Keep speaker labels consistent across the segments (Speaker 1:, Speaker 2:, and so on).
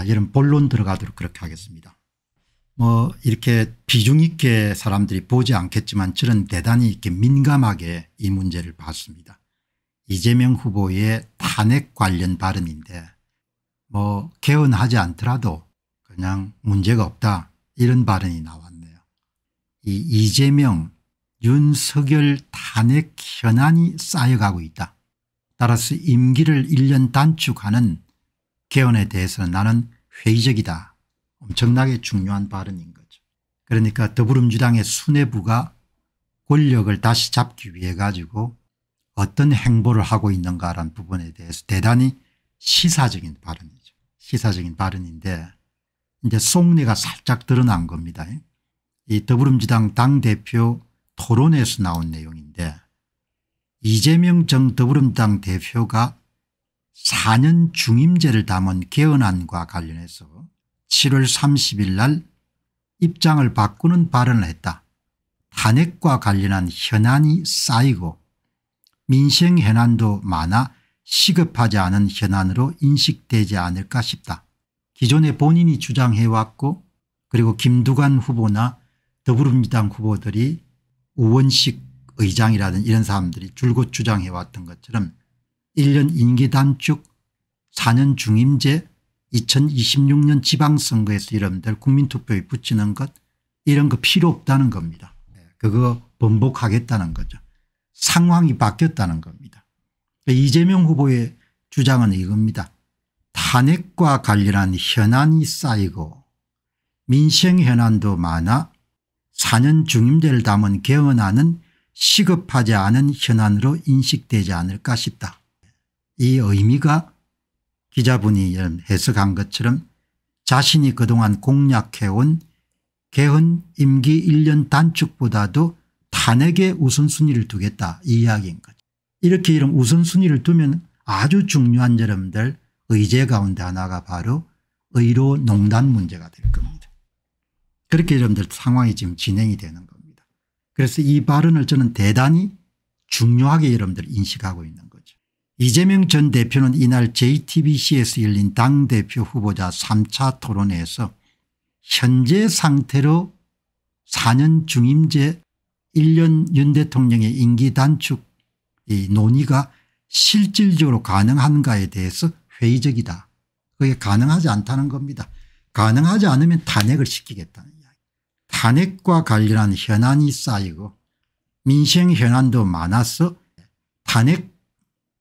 Speaker 1: 자, 이런 본론 들어가도록 그렇게 하겠습니다. 뭐 이렇게 비중 있게 사람들이 보지 않겠지만 저는 대단히 이렇게 민감하게 이 문제를 봤습니다. 이재명 후보의 탄핵 관련 발언인데 뭐 개헌하지 않더라도 그냥 문제가 없다 이런 발언이 나왔네요. 이 이재명 윤석열 탄핵 현안이 쌓여가고 있다. 따라서 임기를 1년 단축하는 개헌에 대해서는 나는 회의적이다. 엄청나게 중요한 발언인 거죠. 그러니까 더불어민주당의 수뇌부가 권력을 다시 잡기 위해 가지고 어떤 행보를 하고 있는가라는 부분에 대해서 대단히 시사적인 발언이죠. 시사적인 발언인데 이제 속내가 살짝 드러난 겁니다. 이 더불어민주당 당대표 토론에서 나온 내용인데 이재명 정 더불어민주당 대표가 4년 중임제를 담은 개헌안과 관련해서 7월 30일 날 입장을 바꾸는 발언을 했다. 탄핵과 관련한 현안이 쌓이고 민생 현안도 많아 시급하지 않은 현안으로 인식되지 않을까 싶다. 기존에 본인이 주장해왔고 그리고 김두관 후보나 더불어민주당 후보들이 우원식 의장이라든 이런 사람들이 줄곧 주장해왔던 것처럼 1년 임기단축 4년 중임제 2026년 지방선거에서 여러분들 국민투표에 붙이는 것 이런 거 필요 없다는 겁니다. 네, 그거 번복하겠다는 거죠. 상황이 바뀌었다는 겁니다. 그러니까 이재명 후보의 주장은 이겁니다. 탄핵과 관련한 현안이 쌓이고 민생 현안도 많아 4년 중임제를 담은 개헌안은 시급하지 않은 현안으로 인식되지 않을까 싶다. 이 의미가 기자분이 해석한 것처럼 자신이 그동안 공략해온 개헌 임기 1년 단축보다도 탄핵에 우선순위를 두겠다 이 이야기인 거죠. 이렇게 이런 우선순위를 두면 아주 중요한 여러분들 의제 가운데 하나가 바로 의료 농단 문제가 될 겁니다. 그렇게 여러분들 상황이 지금 진행이 되는 겁니다. 그래서 이 발언을 저는 대단히 중요하게 여러분들 인식하고 있는 겁니다. 이재명 전 대표는 이날 JTBC에서 열린 당대표 후보자 3차 토론회에서 현재 상태로 4년 중임제 1년 윤 대통령의 임기 단축 이 논의가 실질적으로 가능한가에 대해서 회의적이다. 그게 가능하지 않다는 겁니다. 가능하지 않으면 탄핵을 시키겠다는 이야기. 탄핵과 관련한 현안이 쌓이고 민생 현안도 많아서 탄핵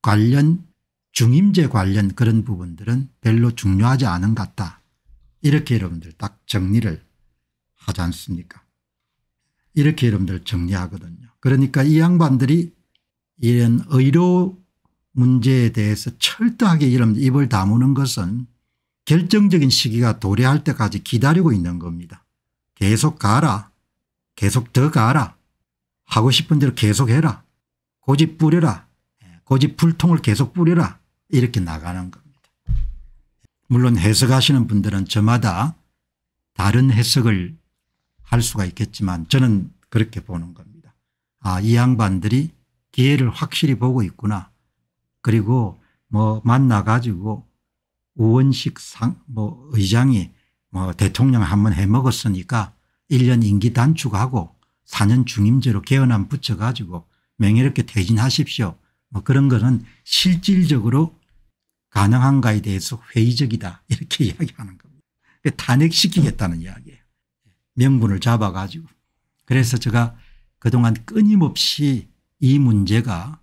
Speaker 1: 관련 중임제 관련 그런 부분들은 별로 중요하지 않은 것 같다. 이렇게 여러분들 딱 정리를 하지 않습니까 이렇게 여러분들 정리하거든요. 그러니까 이 양반들이 이런 의료 문제에 대해서 철저하게 여러분 입을 다무는 것은 결정적인 시기가 도래할 때까지 기다리고 있는 겁니다. 계속 가라 계속 더 가라 하고 싶은 대로 계속 해라 고집 부려라 고집 불통을 계속 뿌려라 이렇게 나가는 겁니다. 물론 해석하시는 분들은 저마다 다른 해석을 할 수가 있겠지만 저는 그렇게 보는 겁니다. 아, 이 양반들이 기회를 확실히 보고 있구나. 그리고 뭐 만나가지고 우원식 상, 뭐 의장이 뭐 대통령 한번 해 먹었으니까 1년 임기 단축하고 4년 중임제로 개헌안 붙여가지고 명예롭게 퇴진하십시오. 뭐 그런 거는 실질적으로 가능한가에 대해서 회의적이다 이렇게 이야기하는 겁니다. 탄핵시키겠다는 이야기예요. 명분을 잡아가지고. 그래서 제가 그동안 끊임없이 이 문제가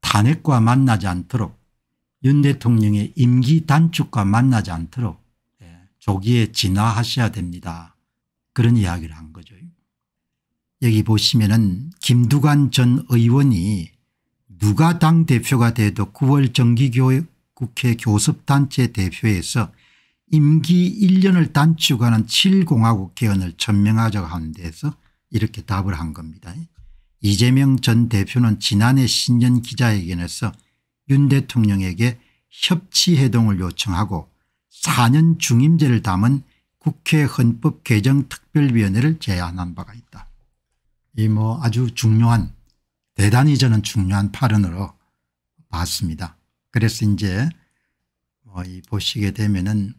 Speaker 1: 탄핵과 만나지 않도록 윤 대통령의 임기 단축과 만나지 않도록 예, 조기에 진화하셔야 됩니다. 그런 이야기를 한 거죠. 여기 보시면은 김두관 전 의원이 누가 당대표가 돼도 9월 정기국회 교섭단체 대표에서 임기 1년을 단축하는 7공화국 개헌을 천명하자고 하는 데서 이렇게 답을 한 겁니다. 이재명 전 대표는 지난해 신년 기자회견에서 윤 대통령에게 협치해동을 요청하고 4년 중임제를 담은 국회 헌법개정특별위원회를 제안한 바가 있다. 이 뭐 아주 중요한 대단히 저는 중요한 발언으로 봤습니다. 그래서 이제 뭐 이 보시게 되면은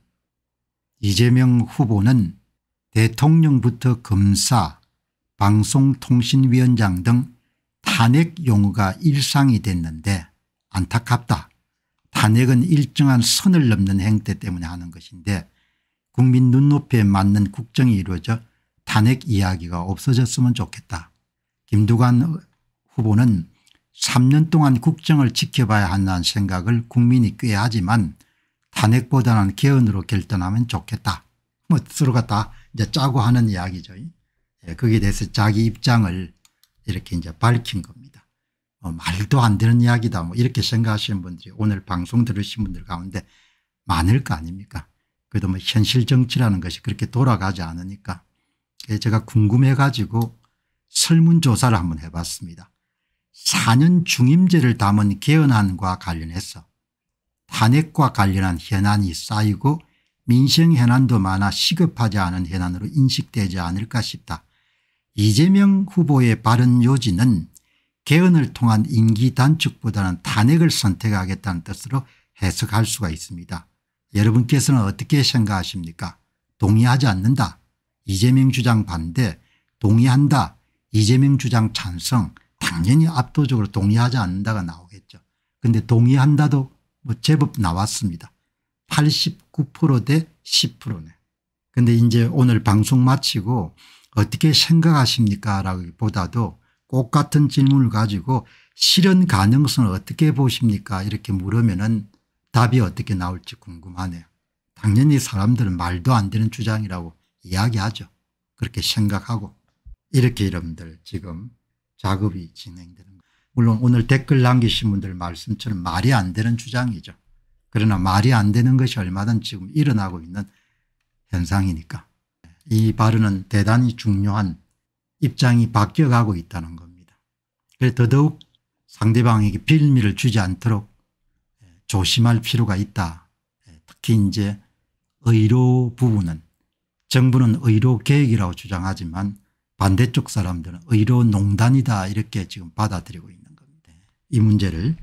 Speaker 1: 이재명 후보는 대통령부터 검사 방송통신위원장 등 탄핵 용어가 일상이 됐는데 안타깝다. 탄핵은 일정한 선을 넘는 행태 때문에 하는 것인데 국민 눈높이에 맞는 국정이 이루어져 탄핵 이야기가 없어졌으면 좋겠다. 김두관 후보는 3년 동안 국정을 지켜봐야 한다는 생각을 국민이 꽤 하지만 탄핵보다는 개헌으로 결단하면 좋겠다. 뭐 서로가 다 이제 짜고 하는 이야기죠. 예, 거기에 대해서 자기 입장을 이렇게 이제 밝힌 겁니다. 뭐 말도 안 되는 이야기다 뭐 이렇게 생각하시는 분들이 오늘 방송 들으신 분들 가운데 많을 거 아닙니까 그래도 뭐 현실 정치라는 것이 그렇게 돌아가지 않으니까 예, 제가 궁금해 가지고 설문조사를 한번 해봤습니다. 4년 중임제를 담은 개헌안과 관련해서 탄핵과 관련한 현안이 쌓이고 민생 현안도 많아 시급하지 않은 현안으로 인식되지 않을까 싶다. 이재명 후보의 바른 요지는 개헌을 통한 임기 단축보다는 탄핵을 선택하겠다는 뜻으로 해석할 수가 있습니다. 여러분께서는 어떻게 생각하십니까 동의하지 않는다 이재명 주장 반대 동의한다 이재명 주장 찬성 당연히 압도적으로 동의하지 않는다가 나오겠죠. 근데 동의한다도 뭐 제법 나왔습니다. 89%대 10%네. 근데 이제 오늘 방송 마치고 어떻게 생각하십니까 라기보다도 꼭 같은 질문을 가지고 실현 가능성을 어떻게 보십니까 이렇게 물으면 답이 어떻게 나올지 궁금하네요. 당연히 사람들은 말도 안 되는 주장이라고 이야기하죠. 그렇게 생각하고 이렇게 여러분들 지금 작업이 진행되는 거 물론 오늘 댓글 남기신 분들 말씀처럼 말이 안 되는 주장이죠. 그러나 말이 안 되는 것이 얼마든 지금 일어나고 있는 현상이니까 이 발언은 대단히 중요한 입장이 바뀌어가고 있다는 겁니다. 그래서 더더욱 상대방에게 빌미를 주지 않도록 예, 조심할 필요가 있다. 예, 특히 이제 의료 부분은 정부는 의료 계획이라고 주장하지만 반대쪽 사람들은 의료 농단이다 이렇게 지금 받아들이고 있는 겁니다. 이 문제를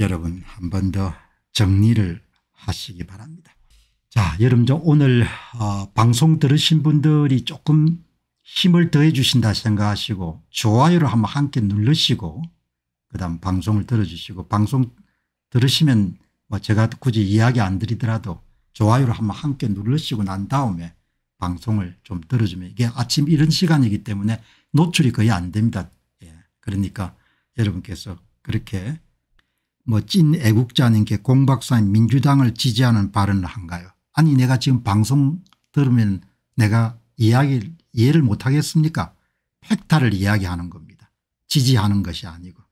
Speaker 1: 여러분 한 번 더 정리를 하시기 바랍니다. 자 여러분 저 오늘 어, 방송 들으신 분들이 조금 힘을 더해 주신다 생각하시고 좋아요를 한번 함께 눌러시고 그다음 방송을 들어주시고 방송 들으시면 뭐 제가 굳이 이야기 안 드리더라도 좋아요를 한번 함께 눌러시고 난 다음에 방송을 좀 들어주면 이게 아침 이런 시간이기 때문에 노출이 거의 안 됩니다. 예. 그러니까 여러분께서 그렇게 뭐 찐 애국자님 께 공박사님 민주당을 지지하는 발언을 한가요 아니 내가 지금 방송 들으면 내가 이야기 이해를 못하겠습니까 팩타를 이야기하는 겁니다. 지지하는 것이 아니고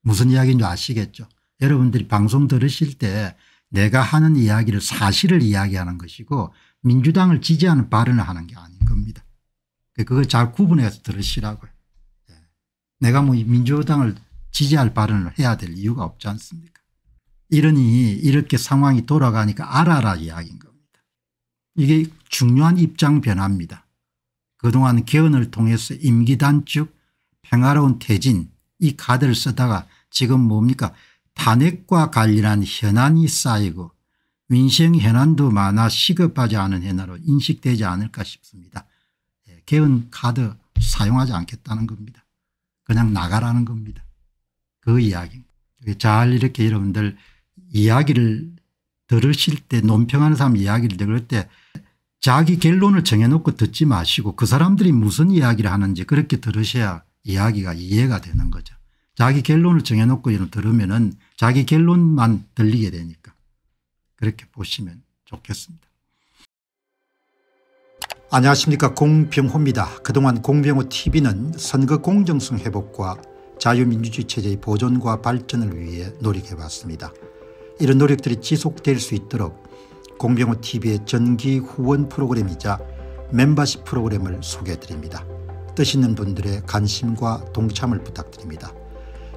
Speaker 1: 무슨 이야기인지 아시겠죠 여러분들이 방송 들으실 때 내가 하는 이야기를 사실을 이야기하는 것이고 민주당을 지지하는 발언을 하는 게 아닌 겁니다. 그, 그걸 잘 구분해서 들으시라고요. 예. 내가 뭐 민주당을 지지할 발언을 해야 될 이유가 없지 않습니까 이러니 이렇게 상황이 돌아가니까 알아라 이야기인 겁니다. 이게 중요한 입장 변화입니다. 그동안 개헌을 통해서 임기단축 평화로운 퇴진 이 카드를 쓰다가 지금 뭡니까 탄핵과 관련한 현안이 쌓이고 민생 현안도 많아 시급하지 않은 현안으로 인식되지 않을까 싶습니다. 예, 개헌 카드 사용하지 않겠다는 겁니다. 그냥 나가라는 겁니다. 그 이야기. 잘 이렇게 여러분들 이야기를 들으실 때 논평하는 사람 이야기를 들을 때 자기 결론을 정해놓고 듣지 마시고 그 사람들이 무슨 이야기를 하는지 그렇게 들으셔야 이야기가 이해가 되는 거죠. 자기 결론을 정해놓고 들으면은 자기 결론만 들리게 되니까 그렇게 보시면 좋겠습니다. 안녕하십니까 공병호입니다. 그동안 공병호 tv는 선거 공정성 회복과 자유민주주의 체제의 보존과 발전을 위해 노력해왔습니다. 이런 노력들이 지속될 수 있도록 공병호 tv의 전기 후원 프로그램이자 멤버십 프로그램을 소개해드립니다. 뜻 있는 분들의 관심과 동참을 부탁드립니다.